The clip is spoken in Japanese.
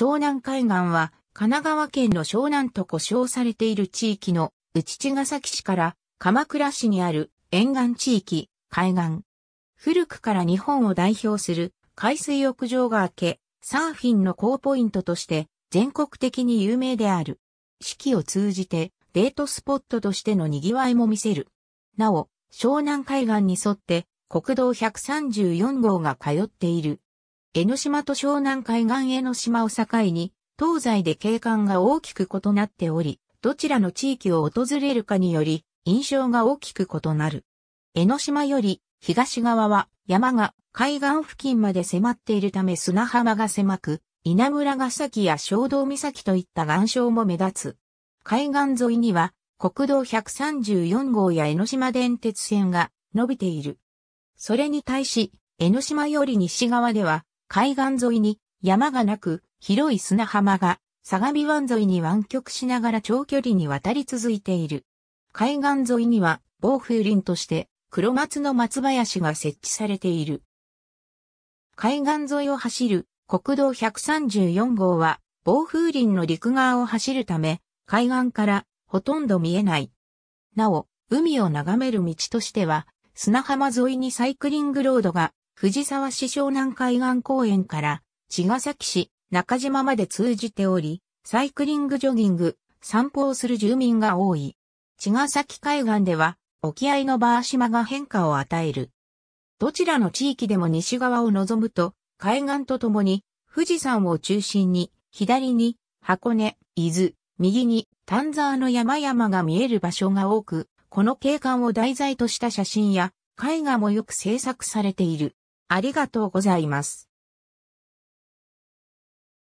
湘南海岸は神奈川県の湘南と呼称されている地域の内茅ヶ崎市から鎌倉市にある沿岸地域、海岸。古くから日本を代表する海水浴場が明け、サーフィンの高ポイントとして全国的に有名である。四季を通じてデートスポットとしての賑わいも見せる。なお、湘南海岸に沿って国道134号が通っている。江ノ島と湘南海岸江ノ島を境に、東西で景観が大きく異なっており、どちらの地域を訪れるかにより、印象が大きく異なる。江ノ島より、東側は山が海岸付近まで迫っているため砂浜が狭く、稲村ヶ崎や小道岬といった岩礁も目立つ。海岸沿いには国道134号や江ノ島電鉄線が伸びている。それに対し、江ノ島より西側では海岸沿いに山がなく広い砂浜が相模湾沿いに湾曲しながら長距離に渡り続いている。海岸沿いには防風林として黒松の松林が設置されている。海岸沿いを走る国道134号は防風林の陸側を走るため海岸からほとんど見えない。なお、海を眺める道としては砂浜沿いにサイクリングロードが藤沢市湘南海岸公園から茅ヶ崎市中島まで通じており、サイクリングジョギング、散歩をする住民が多い。茅ヶ崎海岸では沖合のバー島が変化を与える。どちらの地域でも西側を望むと、海岸とともに富士山を中心に、左に箱根、伊豆、右に丹沢の山々が見える場所が多く、この景観を題材とした写真や絵画もよく制作されている。ありがとうございます。